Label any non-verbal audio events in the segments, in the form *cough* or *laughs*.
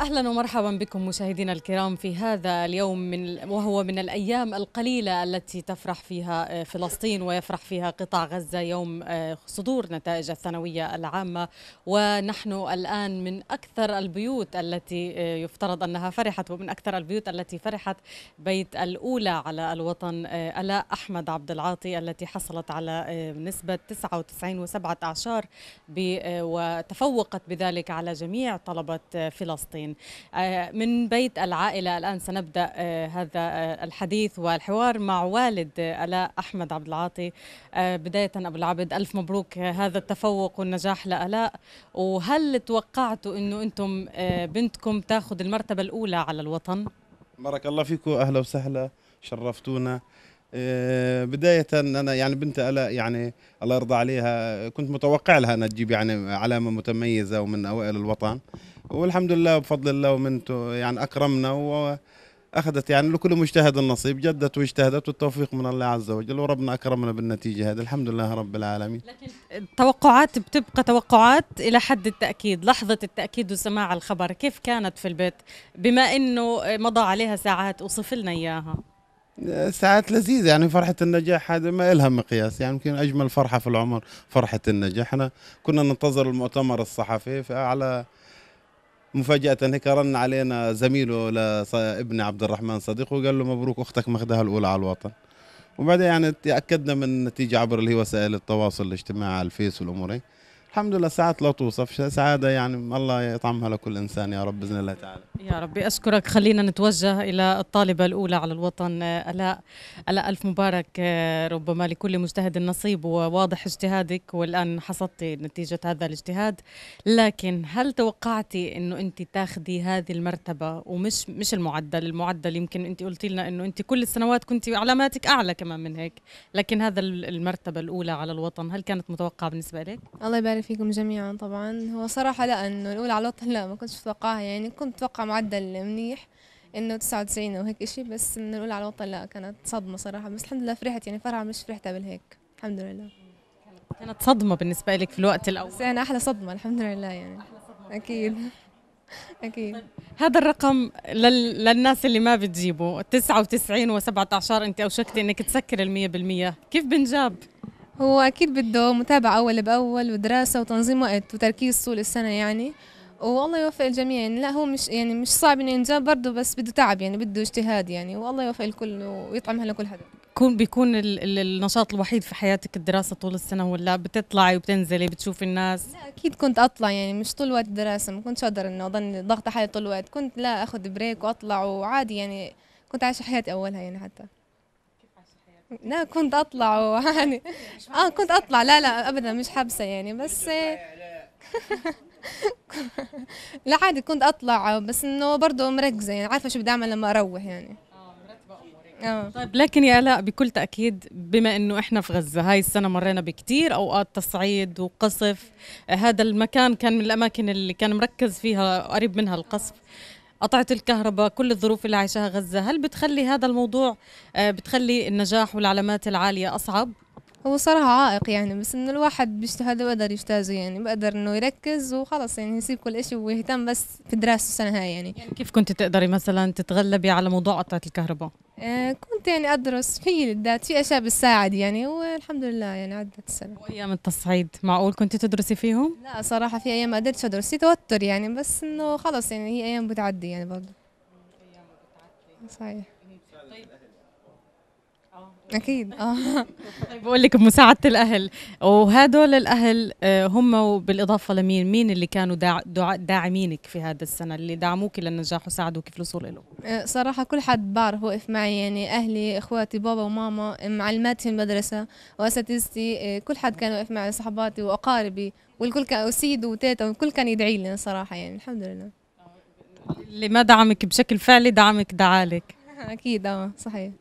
اهلا ومرحبا بكم مشاهدينا الكرام في هذا اليوم من وهو من الايام القليله التي تفرح فيها آه، فلسطين ويفرح فيها قطاع غزه يوم آه، صدور نتائج الثانويه العامه ونحن الان من اكثر البيوت التي آه، يفترض انها فرحت ومن اكثر البيوت التي فرحت بيت الاولى على الوطن الاء احمد عبد العاطي التي حصلت على نسبه 99.7 وتفوقت بذلك على جميع طلبه فلسطين العالمين آه، من بيت العائلة الآن سنبدأ آه، هذا آه، الحديث والحوار مع والد ألاء أحمد عبد العاطي بداية أبو العبد ألف مبروك هذا التفوق والنجاح لألاء وهل توقعتوا أنه أنتم بنتكم تاخذ المرتبة الأولى على الوطن؟ بارك الله فيكم أهلا وسهلا شرفتونا بداية أنا يعني بنت ألاء يعني الله يرضى عليها كنت متوقع لها أنها تجيب يعني علامة متميزة ومن أوائل الوطن والحمد لله بفضل الله ومنته يعني اكرمنا واخذت يعني لكل مجتهد النصيب جدت واجتهدت والتوفيق من الله عز وجل وربنا اكرمنا بالنتيجه هذه الحمد لله رب العالمين لكن التوقعات بتبقى توقعات الى حد التاكيد لحظه التاكيد وسماع الخبر كيف كانت في البيت بما انه مضى عليها ساعات اوصف لنا اياها ساعات لذيذة يعني فرحة النجاح هذه ما إلها مقياس يعني يمكن أجمل فرحة في العمر فرحة النجاح احنا كنا ننتظر المؤتمر الصحفي على مفاجأة هيك رن علينا زميله لابن عبد الرحمن صديقه وقال له مبروك أختك مخدها الأولى على الوطن وبعدين يعني تأكدنا من النتيجة عبر اللي هي وسائل التواصل الاجتماعي على الفيس والأمور الحمد لله ساعات لا توصف سعادة يعني الله يطعمها لكل إنسان يا رب بإذن الله تعالى يا ربي أشكرك خلينا نتوجه إلى الطالبة الأولى على الوطن ألاء ألاء ألف مبارك آه، ربما لكل مجتهد نصيب وواضح اجتهادك والآن حصدت نتيجة هذا الاجتهاد لكن هل توقعتي أنه أنت تاخذي هذه المرتبة ومش مش المعدل المعدل يمكن أنت قلت لنا أنه أنت كل السنوات كنت علاماتك أعلى كمان من هيك لكن هذا المرتبة الأولى على الوطن هل كانت متوقعة بالنسبة لك؟ الله يبارك أهلا فيكم جميعا طبعا هو صراحة لا أنه الأولى على الوطن لا ما كنتش متوقعها يعني كنت أتوقع معدل منيح انه 99 او هيك اشي بس انه الاولى على الوطن لا كانت صدمه صراحه بس الحمد لله فرحت يعني فرحه مش فرحت قبل هيك الحمد لله كانت صدمه بالنسبه لك في الوقت الاول بس يعني احلى صدمه الحمد لله يعني احلى صدمه اكيد *laughs* اكيد هذا الرقم لل... للناس اللي ما بتجيبه 99 و17 انت اوشكتي انك تسكر ال 100% كيف بنجاب هو اكيد بده متابعه اول باول ودراسه وتنظيم وقت وتركيز طول السنه يعني والله يوفق الجميع يعني لا هو مش يعني مش صعب انه ينجاب برضه بس بده تعب يعني بده اجتهاد يعني والله يوفق الكل ويطعمها لكل حدا بيكون بيكون النشاط الوحيد في حياتك الدراسه طول السنه ولا بتطلعي وبتنزلي بتشوفي الناس لا اكيد كنت اطلع يعني مش طول الوقت دراسه ما كنتش اقدر انه اضل ضغط حالي طول الوقت كنت لا اخذ بريك واطلع وعادي يعني كنت عايشه حياتي اولها يعني حتى لا كنت اطلع *laughs* يعني اه كنت اطلع لا لا ابدا مش حابسه يعني بس لا عادي كنت اطلع بس انه برضه مركزه يعني عارفه شو بدي اعمل لما اروح يعني آه، آه. طيب لكن يا الاء بكل تاكيد بما انه احنا في غزه هاي السنه مرينا بكثير اوقات تصعيد وقصف هذا المكان كان من الاماكن اللي كان مركز فيها قريب منها القصف قطعت الكهرباء كل الظروف اللي عايشاها غزة هل بتخلي هذا الموضوع آه، بتخلي النجاح والعلامات العالية أصعب؟ هو صراحة عائق يعني بس إنه الواحد بيجتهد وقدر يجتازه يعني بقدر إنه يركز وخلص يعني يسيب كل إشي ويهتم بس في دراسة السنة هاي يعني. يعني كيف كنت تقدري مثلا تتغلبي على موضوع قطعة الكهرباء؟ آه كنت يعني أدرس في بالذات في أشياء بتساعد يعني والحمد لله يعني عدت السنة وأيام التصعيد معقول كنت تدرسي فيهم؟ لا صراحة في أيام ما قدرتش أدرس في توتر يعني بس إنه خلص يعني هي أيام بتعدي يعني برضه أيام بتعدي صحيح اكيد اه طيب، بقول لك بمساعده الاهل وهدول الاهل آه، هم وبالاضافه لمين مين اللي كانوا داعمينك في هذا السنه اللي دعموك للنجاح وساعدوك في الوصول له آه، صراحه كل حد بعرف وقف معي يعني اهلي اخواتي بابا وماما آه، معلماتي في المدرسه واساتذتي كل حد كان واقف معي صحباتي واقاربي والكل كان وسيد وتيتا والكل كان يدعي لي صراحه يعني الحمد لله اللي ما دعمك بشكل فعلي دعمك دعالك *laughs* اكيد اه صحيح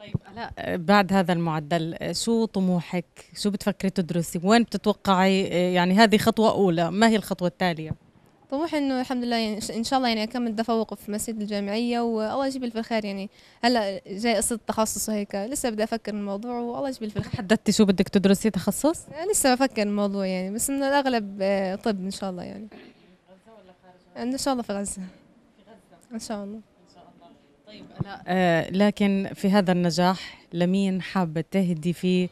طيب هلا بعد هذا المعدل شو طموحك؟ شو بتفكري تدرسي؟ وين بتتوقعي يعني هذه خطوة أولى، ما هي الخطوة التالية؟ طموحي انه الحمد لله يعني ان شاء الله يعني اكمل تفوق في مسجد الجامعيه والله يجيب لي في الخير يعني هلا جاي قصه التخصص وهيك لسه بدي افكر الموضوع والله يجيب لي في الخير حددتي شو بدك تدرسي تخصص؟ لسه بفكر الموضوع يعني بس انه الاغلب آه، طب ان شاء الله يعني غزه ولا خارج ان شاء الله في غزه في غزه ان شاء الله طيب انا آه لكن في هذا النجاح لمين حابه تهدي فيه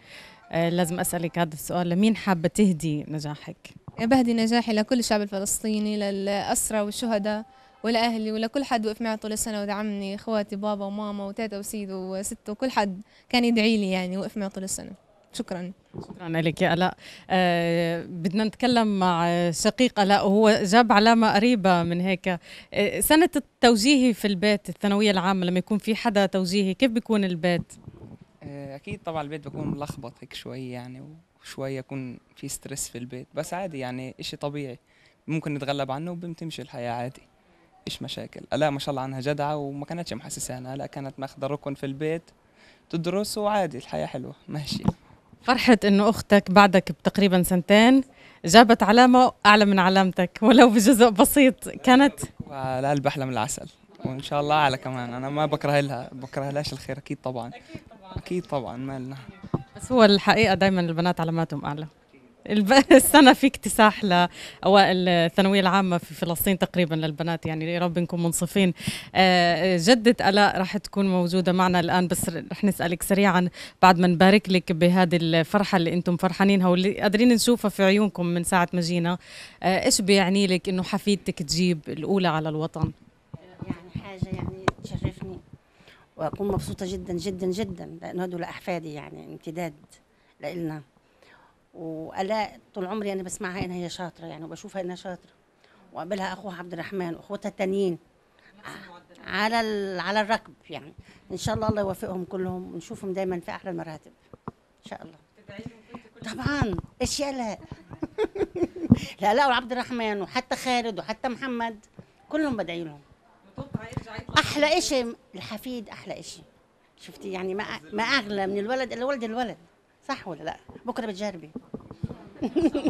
آه لازم اسالك هذا السؤال لمين حابه تهدي نجاحك بهدي نجاحي لكل الشعب الفلسطيني للأسرى والشهداء ولأهلي ولكل حد وقف معي طول السنة ودعمني إخواتي بابا وماما وتاتا وسيد وست وكل حد كان يدعي لي يعني وقف معي طول السنة شكرا شكرا لك يا الاء أه بدنا نتكلم مع شقيق الاء وهو جاب علامه قريبه من هيك أه سنه التوجيهي في البيت الثانويه العامه لما يكون في حدا توجيهي كيف بيكون البيت آه، اكيد طبعا البيت بكون ملخبط هيك شوي يعني وشوي يكون في ستريس في البيت بس عادي يعني إشي طبيعي ممكن نتغلب عنه وبتمشي الحياه عادي ايش مشاكل الاء ما شاء الله عنها جدعه وما كانتش محسسانه لا كانت ماخذه ركن في البيت تدرس وعادي الحياه حلوه ماشيه فرحة انه اختك بعدك بتقريبا سنتين جابت علامة اعلى من علامتك ولو بجزء بسيط كانت والقلب احلى من العسل وان شاء الله اعلى كمان انا ما بكره لها بكره لهاش الخير اكيد طبعا اكيد طبعا اكيد طبعا مالنا بس هو الحقيقة دائما البنات علاماتهم اعلى *laughs* السنه في اكتساح لاوائل الثانويه العامه في فلسطين تقريبا للبنات يعني يا رب نكون منصفين آه، جده الاء راح تكون موجوده معنا الان بس رح نسالك سريعا بعد ما نبارك لك بهذه الفرحه اللي انتم فرحانينها واللي قادرين نشوفها في عيونكم من ساعه ما جينا آه، ايش بيعني لك انه حفيدتك تجيب الاولى على الوطن يعني حاجه يعني تشرفني واكون مبسوطه جدا جدا جدا لانه هدول احفادي يعني امتداد لإلنا والاء طول عمري انا بسمعها انها هي شاطره يعني وبشوفها انها شاطره وقابلها اخوها عبد الرحمن وأخوتها التانيين على على الركب يعني ان شاء الله الله يوفقهم كلهم ونشوفهم دايما في احلى المراتب ان شاء الله طبعا ايش يا لا *laughs* لا لا وعبد الرحمن وحتى خالد وحتى محمد كلهم بدعي لهم احلى شيء الحفيد احلى شيء شفتي يعني ما ما اغلى من الولد الا ولد الولد صح ولا لا بكره بتجربي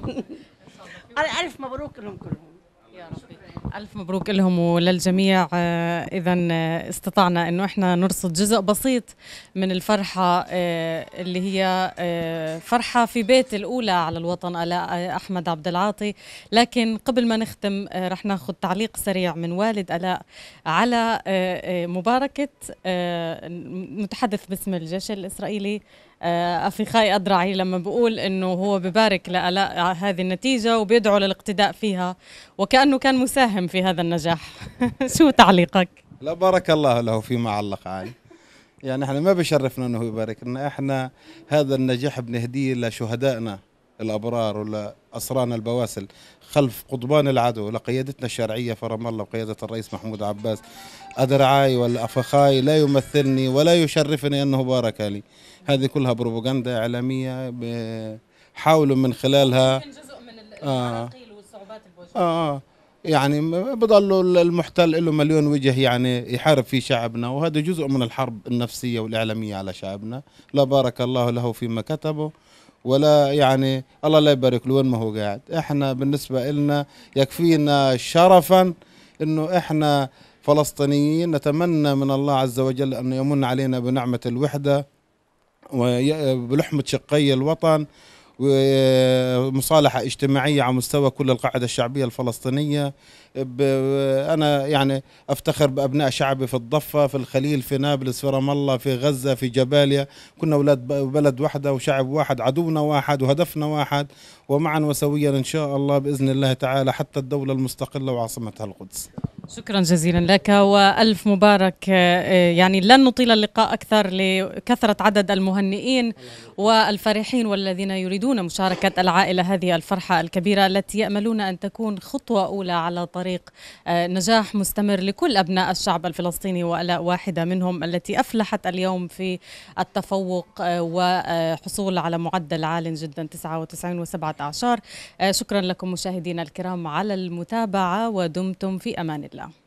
*laughs* الف مبروك لهم كلهم ألف مبروك لهم وللجميع آه، إذا آه، استطعنا أنه إحنا نرصد جزء بسيط من الفرحة آه، اللي هي فرحة في بيت الأولى على الوطن ألاء أحمد عبد العاطي لكن قبل ما نختم رح ناخذ تعليق سريع من والد ألاء على مباركة متحدث باسم الجيش الإسرائيلي أفيخاي آه، أدرعي لما بقول أنه هو ببارك لألاء هذه النتيجة وبيدعو للاقتداء فيها وكأنه كان مساهم في هذا النجاح *laughs* شو تعليقك؟ لا بارك الله له فيما علق علي يعني احنا ما بشرفنا انه يبارك لنا احنا هذا النجاح بنهديه لشهدائنا الأبرار ولا أسرانا البواسل خلف قضبان العدو لقيادتنا الشرعية في رام الله وقيادة الرئيس محمود عباس أدرعاي ولا أفخاي لا يمثلني ولا يشرفني أنه بارك لي هذه كلها بروباغندا إعلامية حاولوا من خلالها جزء من آه والصعوبات آه, آه يعني بضلوا المحتل له مليون وجه يعني يحارب في شعبنا وهذا جزء من الحرب النفسية والإعلامية على شعبنا لا بارك الله له فيما كتبه ولا يعني الله لا يبارك له وين ما هو قاعد احنا بالنسبه لنا يكفينا شرفا انه احنا فلسطينيين نتمنى من الله عز وجل ان يمن علينا بنعمه الوحده وبلحمه شقي الوطن ومصالحة اجتماعية على مستوى كل القاعدة الشعبية الفلسطينية أنا يعني أفتخر بأبناء شعبي في الضفة في الخليل في نابلس في رام الله في غزة في جباليا كنا أولاد بلد واحدة وشعب واحد عدونا واحد وهدفنا واحد ومعا وسويا إن شاء الله بإذن الله تعالى حتى الدولة المستقلة وعاصمتها القدس شكرا جزيلا لك والف مبارك آه، آه، يعني لن نطيل اللقاء اكثر لكثره عدد المهنئين والفرحين والذين يريدون مشاركه العائله هذه الفرحه الكبيره التي ياملون ان تكون خطوه اولى على طريق آه، نجاح مستمر لكل ابناء الشعب الفلسطيني والاء واحده منهم التي افلحت اليوم في التفوق وحصول على معدل عال جدا 99 وسبعة اعشار شكرا لكم مشاهدينا الكرام على المتابعه ودمتم في امان الله Atla.